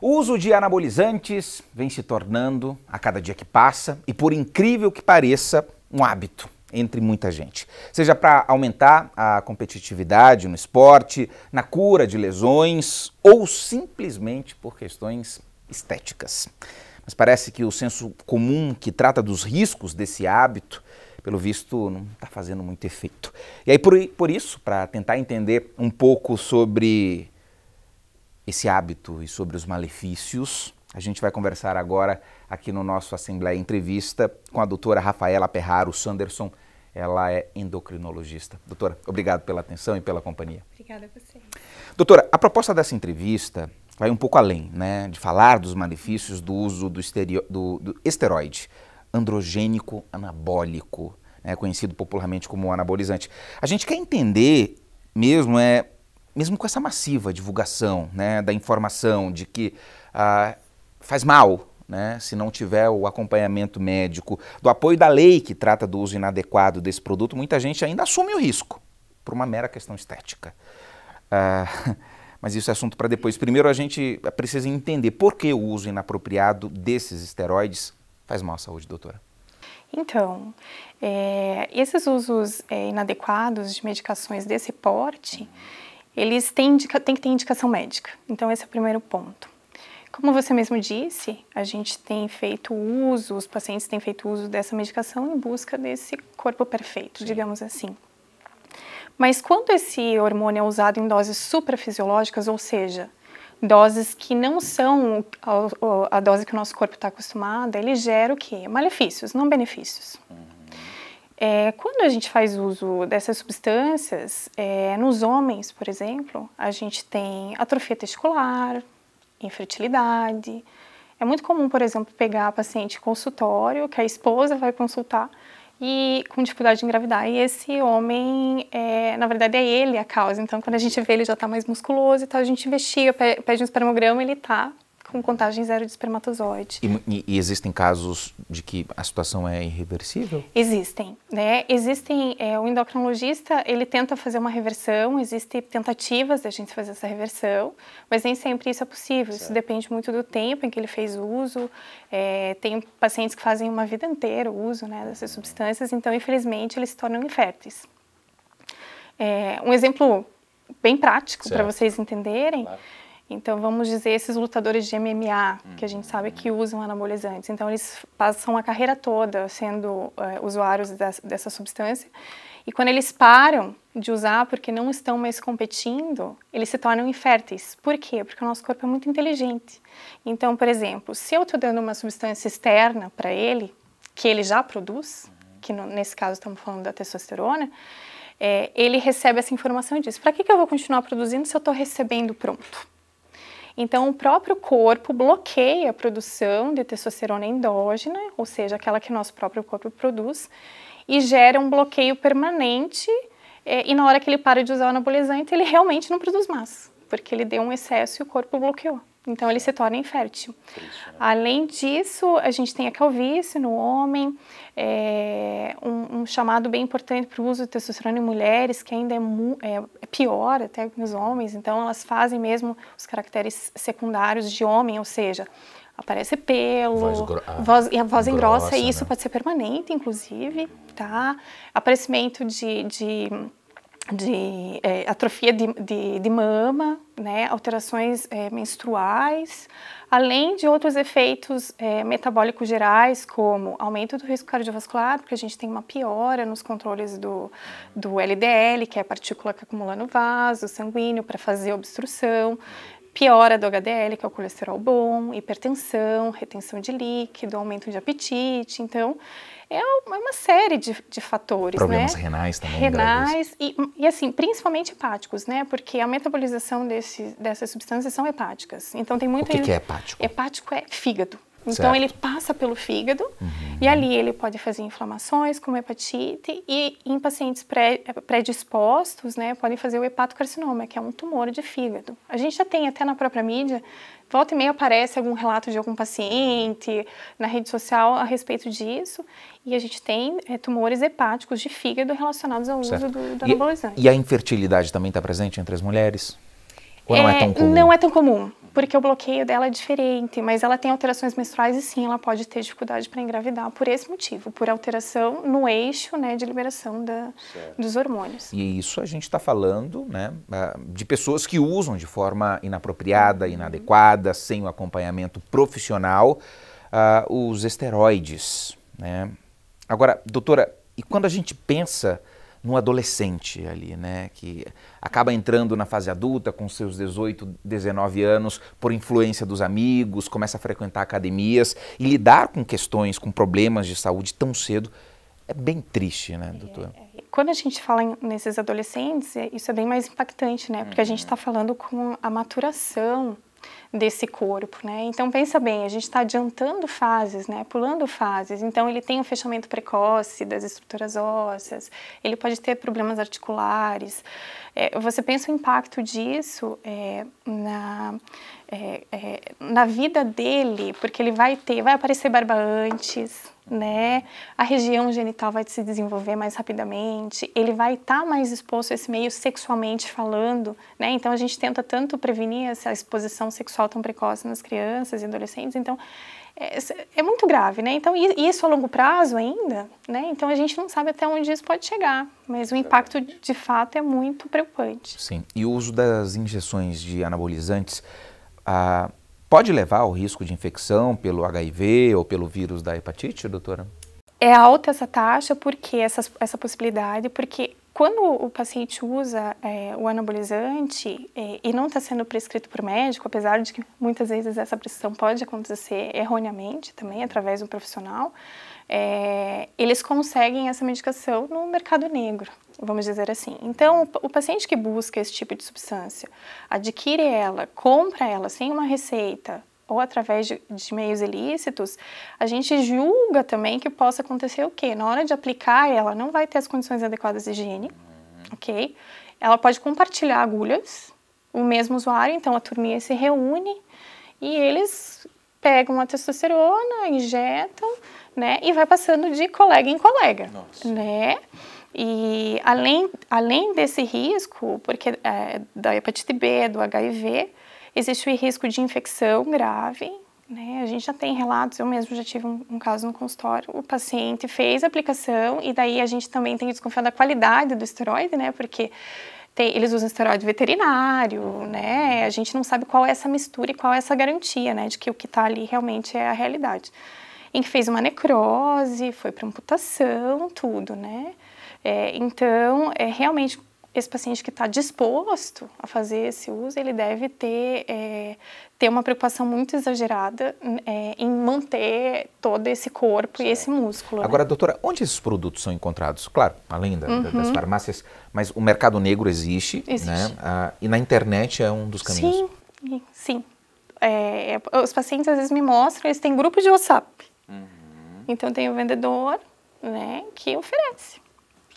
O uso de anabolizantes vem se tornando, a cada dia que passa, e por incrível que pareça, um hábito entre muita gente. Seja para aumentar a competitividade no esporte, na cura de lesões ou simplesmente por questões estéticas. Mas parece que o senso comum que trata dos riscos desse hábito, pelo visto, não está fazendo muito efeito. E aí, por, por isso, para tentar entender um pouco sobre esse hábito e sobre os malefícios. A gente vai conversar agora aqui no nosso Assembleia Entrevista com a doutora Rafaela Perraro Sanderson. Ela é endocrinologista. Doutora, obrigado pela atenção e pela companhia. Obrigada a você. Doutora, a proposta dessa entrevista vai um pouco além, né? De falar dos malefícios do uso do, estereo, do, do esteroide androgênico anabólico, né? conhecido popularmente como anabolizante. A gente quer entender mesmo é mesmo com essa massiva divulgação né, da informação de que ah, faz mal né, se não tiver o acompanhamento médico, do apoio da lei que trata do uso inadequado desse produto, muita gente ainda assume o risco por uma mera questão estética. Ah, mas isso é assunto para depois. Primeiro a gente eh, precisa entender por que o uso inapropriado desses esteroides faz mal à saúde, doutora. Então, é, esses usos é, inadequados de medicações desse porte eles têm, têm que ter indicação médica. Então, esse é o primeiro ponto. Como você mesmo disse, a gente tem feito uso, os pacientes têm feito uso dessa medicação em busca desse corpo perfeito, Sim. digamos assim. Mas quando esse hormônio é usado em doses suprafisiológicas, ou seja, doses que não são a, a dose que o nosso corpo está acostumado, ele gera o quê? Malefícios, não benefícios. Hum. É, quando a gente faz uso dessas substâncias, é, nos homens, por exemplo, a gente tem atrofia testicular, infertilidade. É muito comum, por exemplo, pegar paciente consultório, que a esposa vai consultar e com dificuldade de engravidar. E esse homem, é, na verdade, é ele a causa. Então, quando a gente vê ele já está mais musculoso e tal, a gente investiga, pede um espermograma, ele está com contagem zero de espermatozoide. E, e, existem casos de que a situação é irreversível? Existem, né? Existem, é, o endocrinologista, ele tenta fazer uma reversão, existem tentativas da gente fazer essa reversão, mas nem sempre isso é possível, certo. isso depende muito do tempo em que ele fez uso, é, tem pacientes que fazem uma vida inteira o uso né, dessas substâncias, então, infelizmente, eles se tornam inférteis. É, um exemplo bem prático para vocês entenderem, claro então, vamos dizer, esses lutadores de MMA, que a gente uhum. sabe que usam anabolizantes. Então, eles passam a carreira toda sendo é, usuários dessa substância. E quando eles param de usar porque não estão mais competindo, eles se tornam inférteis. Por quê? Porque o nosso corpo é muito inteligente. Então, por exemplo, se eu estou dando uma substância externa para ele, que ele já produz, uhum. que no, nesse caso estamos falando da testosterona, é, ele recebe essa informação e diz: para que, que eu vou continuar produzindo se eu estou recebendo pronto? Então, o próprio corpo bloqueia a produção de testosterona endógena, ou seja, aquela que nosso próprio corpo produz, e gera um bloqueio permanente. É, e na hora que ele para de usar o anabolizante, ele realmente não produz mais, porque ele deu um excesso e o corpo bloqueou. Então ele se torna infértil. Né? Além disso, a gente tem a calvície no homem, é, um, um, chamado bem importante para o uso de testosterona em mulheres, que ainda é, é, é pior até nos homens, então elas fazem mesmo os caracteres secundários de homem, ou seja, aparece pelo, voz a ah, voz, e a voz engrossa, e isso né? pode ser permanente, inclusive, tá? Aparecimento de, de de é, atrofia de, de, de, mama, né, alterações é, menstruais, além de outros efeitos é, metabólicos gerais, como aumento do risco cardiovascular, porque a gente tem uma piora nos controles do, do LDL, que é a partícula que acumula no vaso sanguíneo para fazer obstrução, piora do HDL, que é o colesterol bom, hipertensão, retenção de líquido, aumento de apetite. Então, é, é uma série de, de fatores, né? Problemas né? renais também. Renais e, e, assim, principalmente hepáticos, né? Porque a metabolização desse, dessas substâncias são hepáticas. Então tem muito... O que, que é hepático? Hepático é fígado. Então certo. ele passa pelo fígado uhum. e ali ele pode fazer inflamações como hepatite e em pacientes pré, é, predispostos, né, podem fazer o hepatocarcinoma, que é um tumor de fígado. A gente já tem até na própria mídia, volta e meia aparece algum relato de algum paciente na rede social a respeito disso e a gente tem é, tumores hepáticos de fígado relacionados ao certo. uso do, do anabolizante. E, e a infertilidade também está presente entre as mulheres? Ou não é, é tão comum? Não é tão comum porque o bloqueio dela é diferente, mas ela tem alterações menstruais e sim, ela pode ter dificuldade para engravidar por esse motivo, por alteração no eixo né, de liberação da, dos hormônios. E isso a gente está falando né, ah, de pessoas que usam de forma inapropriada, uhum. inadequada, sem o acompanhamento profissional, uh, os esteroides. Né? Agora, doutora, e quando a gente pensa num adolescente ali, né? Que acaba entrando na fase adulta com seus 18, 19 anos, por influência dos amigos, começa a frequentar academias e lidar com questões, com problemas de saúde tão cedo é bem triste, né, é, doutor? É, é. Quando a gente fala em, nesses adolescentes, isso é bem mais impactante, né? Porque a gente está uhum. falando com a maturação desse corpo, né? Então pensa bem, a gente está adiantando fases, né? Pulando fases. Então ele tem um fechamento precoce das estruturas ósseas, ele pode ter problemas articulares. É, você pensa o impacto disso é, na é, é na vida dele, porque ele vai ter, vai aparecer barba antes, né? A região genital vai se desenvolver mais rapidamente, ele vai estar tá mais exposto a esse meio sexualmente falando, né? Então a gente tenta tanto prevenir essa exposição sexual tão precoce nas crianças e adolescentes, então é, é muito grave, né? Então isso a longo prazo ainda, né? Então a gente não sabe até onde isso pode chegar, mas o impacto de fato é muito preocupante. Sim, e o uso das injeções de anabolizantes, a pode levar ao risco de infecção pelo HIV ou pelo vírus da hepatite, doutora? É alta essa taxa porque essa, essa possibilidade, porque quando o paciente usa é, o anabolizante é, e não está sendo prescrito por médico, apesar de que muitas vezes essa prescrição pode acontecer erroneamente também através do profissional, é, eles conseguem essa medicação no mercado negro vamos dizer assim. Então, o paciente que busca esse tipo de substância, adquire ela, compra ela sem uma receita ou através de, de meios ilícitos, a gente julga também que possa acontecer o quê? Na hora de aplicar ela, não vai ter as condições adequadas de higiene, uhum. ok? Ela pode compartilhar agulhas, o mesmo usuário, então a turminha se reúne e eles pegam a testosterona, injetam, né, e vai passando de colega em colega, Nossa. né? E além, além desse risco, porque é, da hepatite B, do HIV, existe o risco de infecção grave. Né? A gente já tem relatos, eu mesmo já tive um, um caso no consultório, o paciente fez a aplicação e daí a gente também tem que desconfiar da qualidade do esteroide, né? Porque tem, eles usam esteroide veterinário, né? A gente não sabe qual é essa mistura e qual é essa garantia, né? De que o que está ali realmente é a realidade. Em que fez uma necrose, foi para amputação, tudo, né? É, então, é realmente esse paciente que está disposto a fazer esse uso, ele deve ter, é, ter uma preocupação muito exagerada hum, é, em manter todo esse corpo certo. e esse músculo. Né? Agora, né? doutora, onde esses produtos são encontrados? Claro, além da, uhum. das farmácias, mas o mercado negro existe, né? existe. Né? Ah, e na internet é um dos caminhos. Sim, sim. É, é, os pacientes às vezes me mostram, eles têm grupo de WhatsApp. Uhum. Então, tem o vendedor né, que oferece.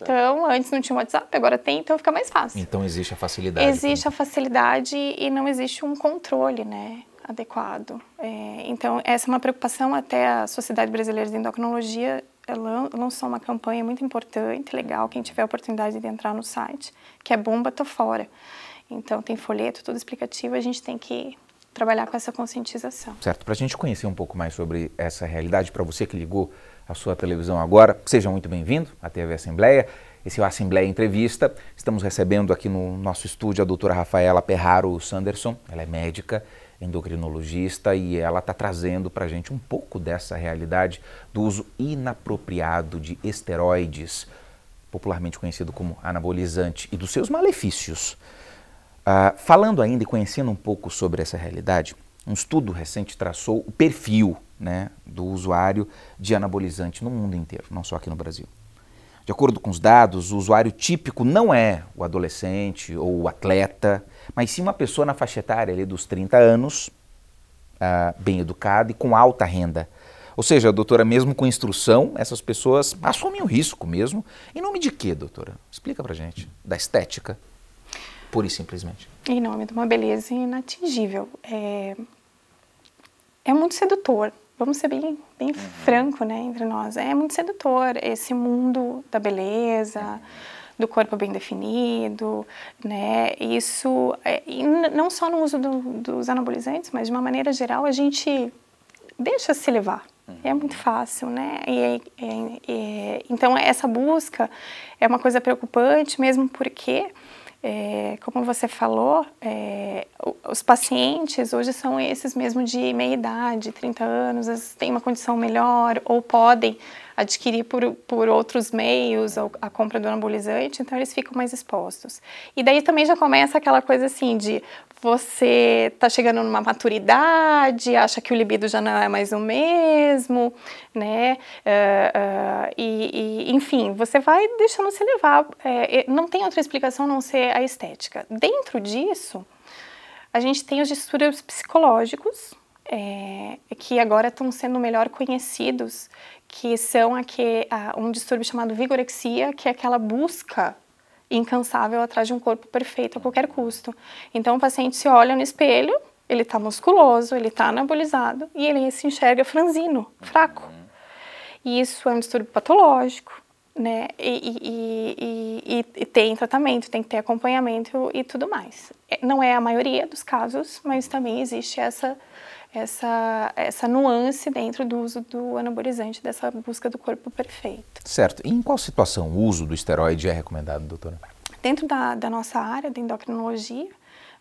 Então, antes não tinha WhatsApp, agora tem, então fica mais fácil. Então existe a facilidade. Existe a facilidade e não existe um controle, né? adequado. É, então, essa é uma preocupação até a Sociedade Brasileira de Endocrinologia ela lançou uma campanha muito importante, legal, quem tiver a oportunidade de entrar no site, que é Bomba Tô Fora. Então, tem folheto, tudo explicativo, a gente tem que trabalhar com essa conscientização. Certo, para a gente conhecer um pouco mais sobre essa realidade, para você que ligou a sua televisão agora. Seja muito bem-vindo à TV Assembleia. Esse é o Assembleia Entrevista. Estamos recebendo aqui no nosso estúdio a doutora Rafaela Perraro Sanderson. Ela é médica, endocrinologista e ela está trazendo para a gente um pouco dessa realidade do uso inapropriado de esteroides, popularmente conhecido como anabolizante, e dos seus malefícios. Uh, falando ainda e conhecendo um pouco sobre essa realidade, um estudo recente traçou o perfil né, do usuário de anabolizante no mundo inteiro, não só aqui no Brasil. De acordo com os dados, o usuário típico não é o adolescente ou o atleta, mas sim uma pessoa na faixa etária ali, dos 30 anos, uh, bem educada e com alta renda. Ou seja, doutora, mesmo com instrução, essas pessoas assumem o risco mesmo. Em nome de quê, doutora? Explica pra gente. Da estética, pura e simplesmente. Em nome de uma beleza inatingível. É, é muito sedutor. Vamos ser bem, bem uhum. franco, né, entre nós. É muito sedutor esse mundo da beleza, do corpo bem definido, né? Isso, é, não só no uso do, dos anabolizantes, mas de uma maneira geral a gente deixa se levar. Uhum. É muito fácil, né? E, e, e, então essa busca é uma coisa preocupante, mesmo porque é, como você falou, é, os pacientes hoje são esses mesmo de meia idade, 30 anos, às vezes têm uma condição melhor ou podem adquirir por, por outros meios a compra do anabolizante, então eles ficam mais expostos. E daí também já começa aquela coisa assim de você está chegando numa maturidade, acha que o libido já não é mais o mesmo, né? Uh, uh, e, e, enfim, você vai deixando se levar. É, não tem outra explicação a não ser a estética. Dentro disso, a gente tem os distúrbios psicológicos, é, que agora estão sendo melhor conhecidos, que são aqui, uh, um distúrbio chamado vigorexia, que é aquela busca incansável atrás de um corpo perfeito a qualquer custo. Então o paciente se olha no espelho, ele está musculoso, ele está anabolizado e ele se enxerga franzino, fraco. E isso é um distúrbio patológico, né? E, e, e, e, tem tratamento, tem que ter acompanhamento e tudo mais. É, não é a maioria dos casos, mas também existe essa, essa, essa nuance dentro do uso do anabolizante, dessa busca do corpo perfeito. Certo. E em qual situação o uso do esteroide é recomendado, doutora? Dentro da, da nossa área da endocrinologia,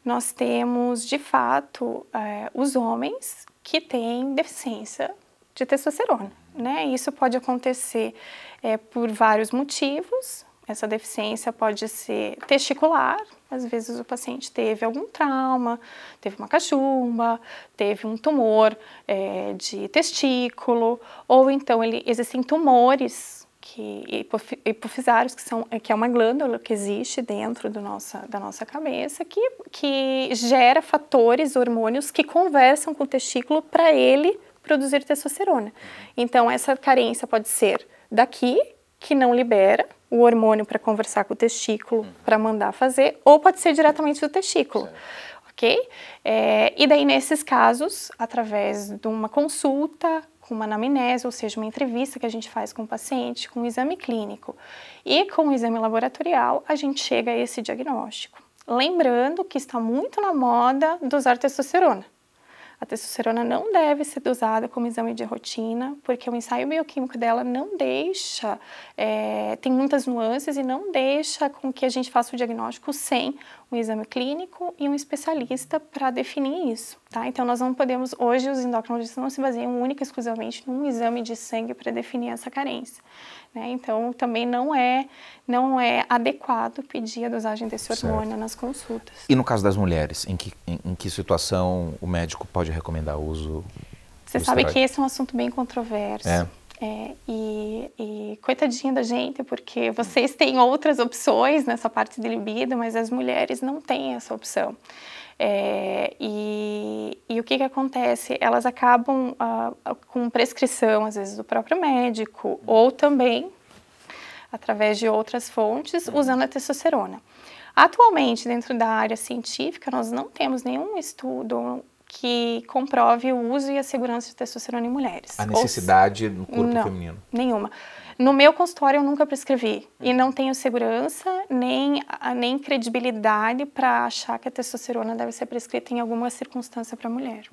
nós temos, de fato, é, os homens que têm deficiência de testosterona. Né? Isso pode acontecer é, por vários motivos, essa deficiência pode ser testicular, às vezes o paciente teve algum trauma, teve uma cachumba, teve um tumor é, de testículo, ou então ele, existem tumores que, hipofisários, que, são, que é uma glândula que existe dentro do nossa, da nossa cabeça, que, que gera fatores, hormônios que conversam com o testículo para ele produzir testosterona. Uhum. Então, essa carência pode ser daqui que não libera o hormônio para conversar com o testículo, uhum. para mandar fazer, ou pode ser diretamente do testículo. Certo. Ok? É, e daí, nesses casos, através de uma consulta, com uma anamnese, ou seja, uma entrevista que a gente faz com o paciente, com o um exame clínico e com o um exame laboratorial, a gente chega a esse diagnóstico. Lembrando que está muito na moda dosar usar testosterona. A testosterona não deve ser usada como exame de rotina, porque o ensaio bioquímico dela não deixa, é, tem muitas nuances e não deixa com que a gente faça o diagnóstico sem um exame clínico e um especialista para definir isso, tá? Então nós não podemos, hoje os endocrinologistas não se baseiam única e exclusivamente num exame de sangue para definir essa carência. Né? Então, também não é, não é adequado pedir a dosagem desse hormônio certo. nas consultas. E no caso das mulheres, em que, em, em que situação o médico pode recomendar o uso? Você sabe que esse é um assunto bem controverso. É. É, e, e coitadinha da gente, porque vocês têm outras opções nessa parte de libido, mas as mulheres não têm essa opção. É, e, e, o que, que acontece? Elas acabam ah, com prescrição, às vezes, do próprio médico, uhum. ou também, através de outras fontes, uhum. usando a testosterona. Atualmente, dentro da área científica, nós não temos nenhum estudo que comprove o uso e a segurança de testosterona em mulheres. A necessidade no corpo não, feminino? Nenhuma. No meu consultório eu nunca prescrevi e não tenho segurança nem, nem credibilidade para achar que a testosterona deve ser prescrita em alguma circunstância para a mulher.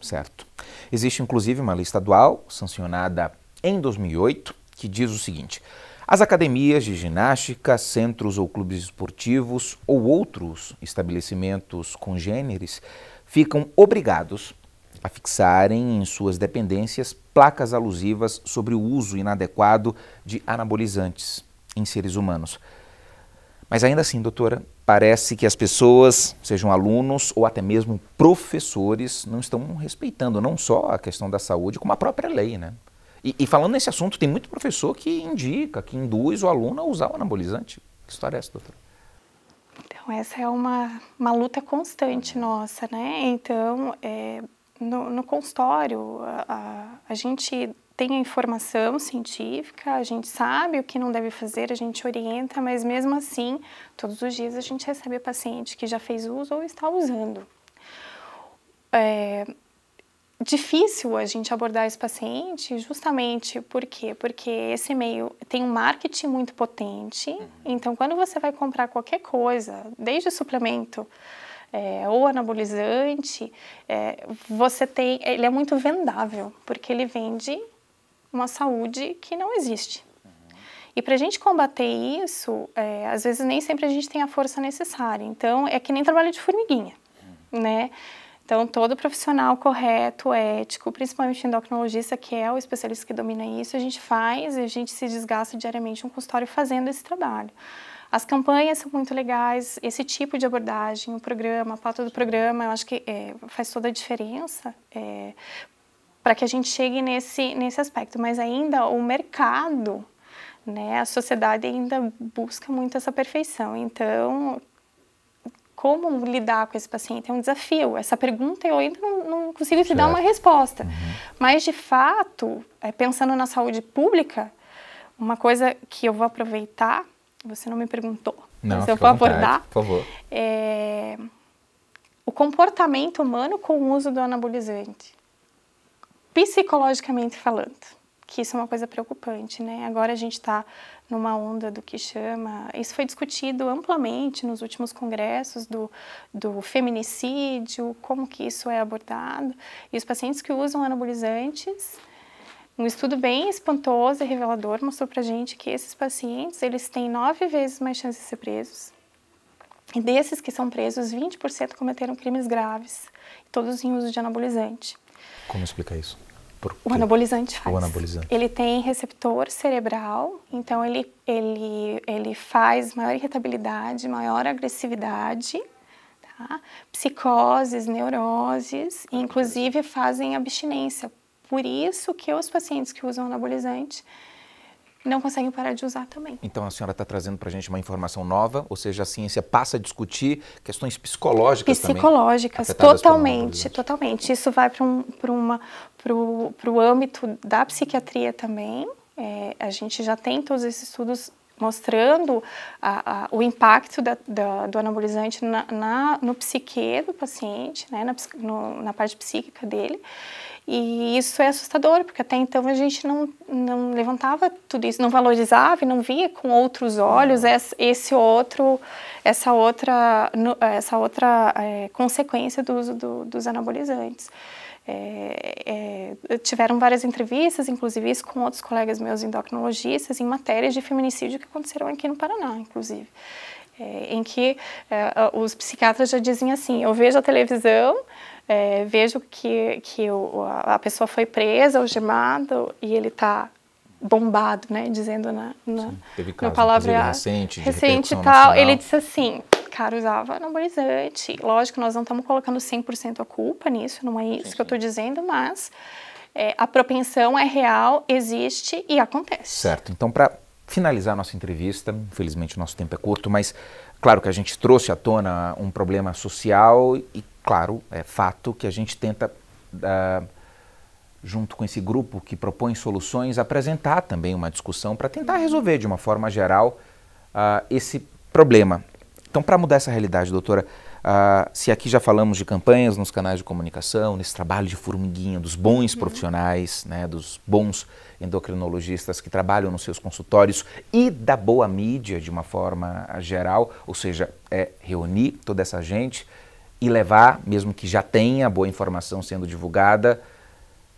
Certo. Existe inclusive uma lei estadual sancionada em 2008 que diz o seguinte: as academias de ginástica, centros ou clubes esportivos ou outros estabelecimentos congêneres ficam obrigados a fixarem em suas dependências placas alusivas sobre o uso inadequado de anabolizantes em seres humanos. Mas ainda assim, doutora, parece que as pessoas, sejam alunos ou até mesmo professores, não estão respeitando não só a questão da saúde, como a própria lei, né? E, e falando nesse assunto, tem muito professor que indica, que induz o aluno a usar o anabolizante. Que história é essa, doutora? Então, essa é uma, uma luta constante uhum. nossa, né? Então, é, no, no consultório, a, a, a gente tem a informação científica, a gente sabe o que não deve fazer, a gente orienta, mas mesmo assim, todos os dias a gente recebe paciente que já fez uso ou está usando. É difícil a gente abordar esse paciente, justamente por quê? Porque esse meio tem um marketing muito potente, uhum. então quando você vai comprar qualquer coisa, desde suplemento, é, ou anabolizante, é, você tem, ele é muito vendável, porque ele vende uma saúde que não existe. E para a gente combater isso, é, às vezes nem sempre a gente tem a força necessária. Então, é que nem trabalho de formiguinha, né? Então, todo profissional correto, ético, principalmente endocrinologista, que é o especialista que domina isso, a gente faz, a gente se desgasta diariamente um consultório fazendo esse trabalho. As campanhas são muito legais, esse tipo de abordagem, o programa, a pauta do programa, eu acho que é, faz toda a diferença é, para que a gente chegue nesse, nesse aspecto. Mas ainda o mercado, né, a sociedade ainda busca muito essa perfeição. Então, como lidar com esse paciente é um desafio. Essa pergunta eu ainda não, não consigo te certo. dar uma resposta. Uhum. Mas, de fato, é, pensando na saúde pública, uma coisa que eu vou aproveitar você não me perguntou. Não, mas eu vou abordar. Por favor. É, o comportamento humano com o uso do anabolizante. Psicologicamente falando, que isso é uma coisa preocupante, né? Agora a gente está numa onda do que chama. Isso foi discutido amplamente nos últimos congressos do, do feminicídio, como que isso é abordado. E os pacientes que usam anabolizantes um estudo bem espantoso e revelador mostrou para gente que esses pacientes eles têm nove vezes mais chances de ser presos. E desses que são presos, 20% cometeram crimes graves, todos em uso de anabolizante. Como explicar isso? o anabolizante faz. O anabolizante. Ele tem receptor cerebral, então ele, ele, ele faz maior irritabilidade, maior agressividade, tá? psicoses, neuroses, inclusive fazem abstinência por isso que os pacientes que usam anabolizante não conseguem parar de usar também. Então a senhora está trazendo para a gente uma informação nova, ou seja, a ciência passa a discutir questões psicológicas, psicológicas também. Psicológicas, totalmente, totalmente. Isso vai para um, pra uma, âmbito da psiquiatria também. É, a gente já tem todos esses estudos mostrando a, a, o impacto da, da, do anabolizante na, na, no psique do paciente, né, na, no, na parte psíquica dele. E isso é assustador, porque até então a gente não, não levantava tudo isso, não valorizava e não via com outros olhos esse, esse outro, essa outra, essa outra é, consequência do uso do, dos anabolizantes. É, é, tiveram várias entrevistas, inclusive com outros colegas meus endocrinologistas, em matérias de feminicídio que aconteceram aqui no Paraná, inclusive. É, em que é, os psiquiatras já dizem assim: eu vejo a televisão, é, vejo que, que o, a pessoa foi presa, algemado, e ele está bombado, né? Dizendo na, na, Sim, teve caso, na palavra recente, recente e tal. Nacional. Ele disse assim, cara, usava anabolizante. Lógico, nós não estamos colocando 100% a culpa nisso, não é isso Sim. que eu estou dizendo, mas é, a propensão é real, existe e acontece. Certo. Então, para finalizar nossa entrevista, infelizmente o nosso tempo é curto, mas Claro que a gente trouxe à tona um problema social e, claro, é fato que a gente tenta, uh, junto com esse grupo que propõe soluções, apresentar também uma discussão para tentar resolver de uma forma geral uh, esse problema. Então, para mudar essa realidade, doutora, ah, se aqui já falamos de campanhas nos canais de comunicação, nesse trabalho de formiguinha dos bons uhum. profissionais, né, dos bons endocrinologistas que trabalham nos seus consultórios e da boa mídia de uma forma geral, ou seja, é reunir toda essa gente e levar, mesmo que já tenha boa informação sendo divulgada,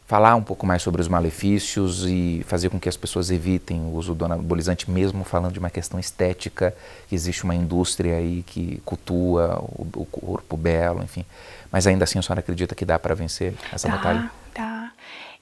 falar um pouco mais sobre os malefícios e fazer com que as pessoas evitem o uso do anabolizante, mesmo falando de uma questão estética, que existe uma indústria aí que cultua o, o corpo belo, enfim. Mas ainda assim a senhora acredita que dá para vencer essa dá, batalha? Dá.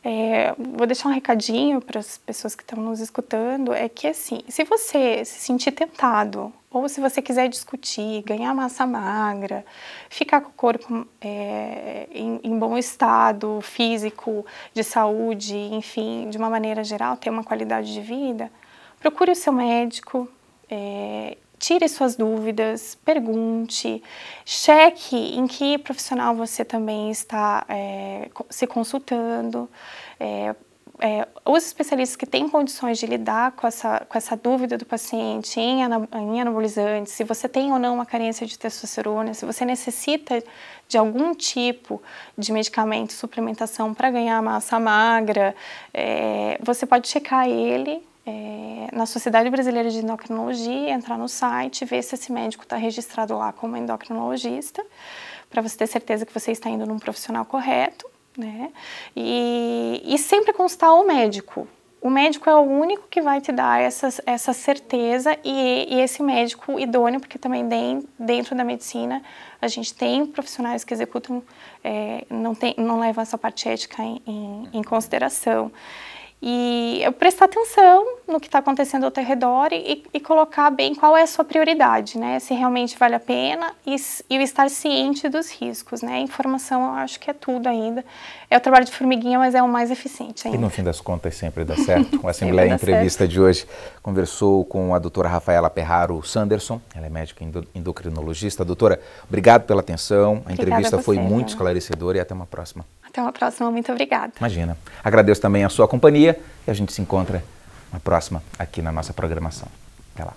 É, vou deixar um recadinho para as pessoas que estão nos escutando, é que assim, se você se sentir tentado, ou se você quiser discutir, ganhar massa magra, ficar com o corpo é, em, em, bom estado físico, de saúde, enfim, de uma maneira geral, ter uma qualidade de vida, procure o seu médico é, tire suas dúvidas, pergunte, cheque em que profissional você também está é, se consultando. É, é, os especialistas que têm condições de lidar com essa, com essa dúvida do paciente em, ana, em se você tem ou não uma carência de testosterona, se você necessita de algum tipo de medicamento, suplementação para ganhar massa magra, é, você pode checar ele é, na Sociedade Brasileira de Endocrinologia, entrar no site, ver se esse médico está registrado lá como endocrinologista, para você ter certeza que você está indo num profissional correto, né? E, e sempre consultar o médico. O médico é o único que vai te dar essa, essa certeza e, e esse médico idôneo, porque também dentro da medicina a gente tem profissionais que executam, é, não, tem, não levam essa parte ética em, em, em consideração. E eu prestar atenção no que está acontecendo ao teu redor e, e, colocar bem qual é a sua prioridade, né? Se realmente vale a pena e, e o estar ciente dos riscos, né? Informação eu acho que é tudo ainda. É o trabalho de formiguinha, mas é o mais eficiente ainda. E no fim das contas sempre dá certo. O Assembleia Entrevista certo. de hoje conversou com a doutora Rafaela Perraro Sanderson, ela é médica endocrinologista. Doutora, obrigado pela atenção. A Obrigada entrevista a você, foi muito né? esclarecedora e até uma próxima. Até uma próxima, muito obrigada. Imagina. Agradeço também a sua companhia e a gente se encontra na próxima aqui na nossa programação. Até lá.